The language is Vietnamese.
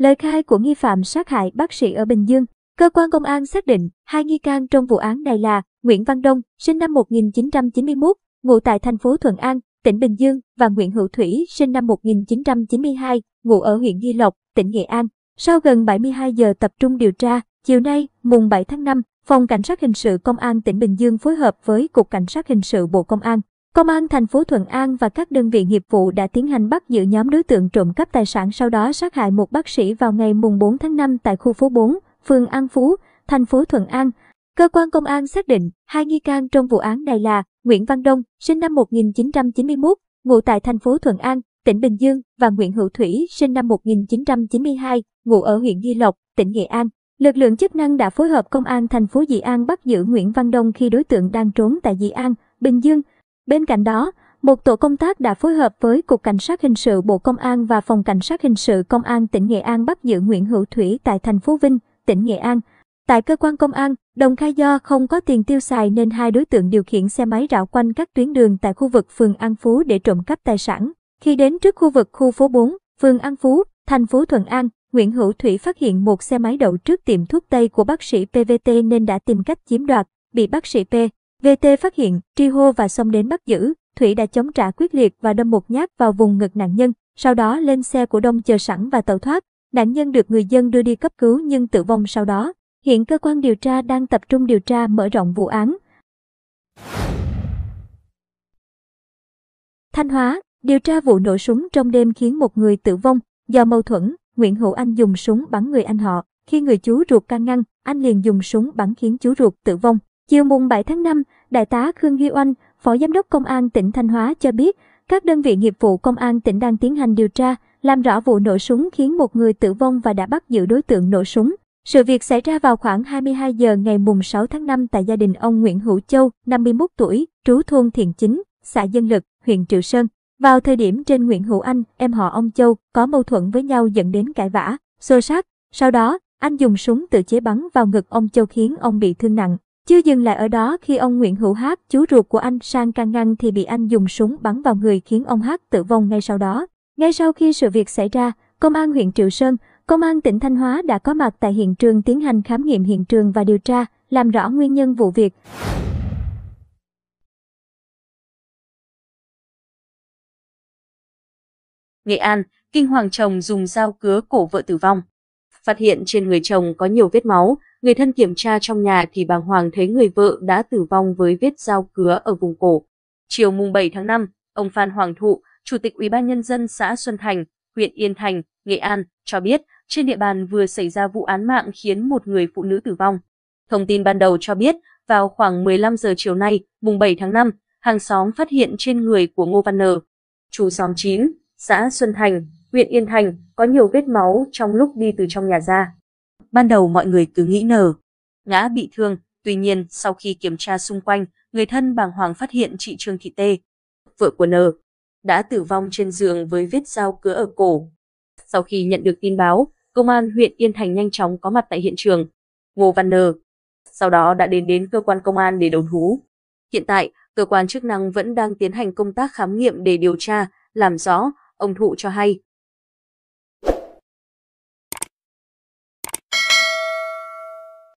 Lời khai của nghi phạm sát hại bác sĩ ở Bình Dương Cơ quan công an xác định hai nghi can trong vụ án này là Nguyễn Văn Đông, sinh năm 1991, ngụ tại thành phố Thuận An, tỉnh Bình Dương và Nguyễn Hữu Thủy, sinh năm 1992, ngụ ở huyện Nghi Lộc, tỉnh Nghệ An. Sau gần 72 giờ tập trung điều tra, chiều nay, mùng 7 tháng 5, Phòng Cảnh sát Hình sự Công an tỉnh Bình Dương phối hợp với Cục Cảnh sát Hình sự Bộ Công an Công an thành phố Thuận An và các đơn vị nghiệp vụ đã tiến hành bắt giữ nhóm đối tượng trộm cắp tài sản sau đó sát hại một bác sĩ vào ngày mùng 4 tháng 5 tại khu phố 4, phường An Phú, thành phố Thuận An. Cơ quan công an xác định hai nghi can trong vụ án này là Nguyễn Văn Đông, sinh năm 1991, ngụ tại thành phố Thuận An, tỉnh Bình Dương và Nguyễn Hữu Thủy, sinh năm 1992, ngụ ở huyện Nghi Lộc, tỉnh Nghệ An. Lực lượng chức năng đã phối hợp công an thành phố Dị An bắt giữ Nguyễn Văn Đông khi đối tượng đang trốn tại Dị An, Bình Dương Bên cạnh đó, một tổ công tác đã phối hợp với Cục Cảnh sát Hình sự Bộ Công an và Phòng Cảnh sát Hình sự Công an tỉnh Nghệ An bắt giữ Nguyễn Hữu Thủy tại thành phố Vinh, tỉnh Nghệ An. Tại cơ quan công an, Đồng khai do không có tiền tiêu xài nên hai đối tượng điều khiển xe máy rảo quanh các tuyến đường tại khu vực phường An Phú để trộm cắp tài sản. Khi đến trước khu vực khu phố 4, phường An Phú, thành phố Thuận An, Nguyễn Hữu Thủy phát hiện một xe máy đậu trước tiệm thuốc tây của bác sĩ PVT nên đã tìm cách chiếm đoạt, bị bác sĩ P VT phát hiện, tri hô và xông đến bắt giữ, Thủy đã chống trả quyết liệt và đâm một nhát vào vùng ngực nạn nhân, sau đó lên xe của Đông chờ sẵn và tẩu thoát. Nạn nhân được người dân đưa đi cấp cứu nhưng tử vong sau đó. Hiện cơ quan điều tra đang tập trung điều tra mở rộng vụ án. Thanh Hóa, điều tra vụ nổ súng trong đêm khiến một người tử vong. Do mâu thuẫn, Nguyễn Hữu Anh dùng súng bắn người anh họ. Khi người chú ruột can ngăn, anh liền dùng súng bắn khiến chú ruột tử vong. Chiều mùng 7 tháng 5, Đại tá Khương Duy Oanh, Phó Giám đốc Công an tỉnh Thanh Hóa cho biết, các đơn vị nghiệp vụ Công an tỉnh đang tiến hành điều tra, làm rõ vụ nổ súng khiến một người tử vong và đã bắt giữ đối tượng nổ súng. Sự việc xảy ra vào khoảng 22 giờ ngày mùng 6 tháng 5 tại gia đình ông Nguyễn Hữu Châu, 51 tuổi, trú thôn Thiện Chính, xã Dân Lực, huyện Triệu Sơn. Vào thời điểm trên Nguyễn Hữu Anh, em họ ông Châu, có mâu thuẫn với nhau dẫn đến cãi vã, xô sát. Sau đó, anh dùng súng tự chế bắn vào ngực ông Châu khiến ông bị thương nặng. Chưa dừng lại ở đó khi ông Nguyễn Hữu Hát, chú ruột của anh sang can ngăn thì bị anh dùng súng bắn vào người khiến ông Hát tử vong ngay sau đó. Ngay sau khi sự việc xảy ra, Công an huyện Triệu Sơn, Công an tỉnh Thanh Hóa đã có mặt tại hiện trường tiến hành khám nghiệm hiện trường và điều tra, làm rõ nguyên nhân vụ việc. Nghệ An, kinh hoàng chồng dùng dao cứa cổ vợ tử vong phát hiện trên người chồng có nhiều vết máu. Người thân kiểm tra trong nhà thì bàng hoàng thấy người vợ đã tử vong với vết dao cứa ở vùng cổ. Chiều mùng 7 tháng 5, ông Phan Hoàng Thụ, Chủ tịch Ủy ban nhân dân xã Xuân Thành, huyện Yên Thành, Nghệ An cho biết trên địa bàn vừa xảy ra vụ án mạng khiến một người phụ nữ tử vong. Thông tin ban đầu cho biết, vào khoảng 15 giờ chiều nay, mùng 7 tháng 5, hàng xóm phát hiện trên người của Ngô Văn N, chủ xóm 9, xã Xuân Thành, huyện Yên Thành có nhiều vết máu trong lúc đi từ trong nhà ra. Ban đầu mọi người cứ nghĩ nở, ngã bị thương, tuy nhiên sau khi kiểm tra xung quanh, người thân bàng hoàng phát hiện chị Trương Thị Tê, vợ của nở, đã tử vong trên giường với vết dao cứa ở cổ. Sau khi nhận được tin báo, công an huyện Yên Thành nhanh chóng có mặt tại hiện trường. Ngô Văn Nờ sau đó đã đến đến cơ quan công an để đầu thú. Hiện tại, cơ quan chức năng vẫn đang tiến hành công tác khám nghiệm để điều tra, làm rõ, ông Thụ cho hay.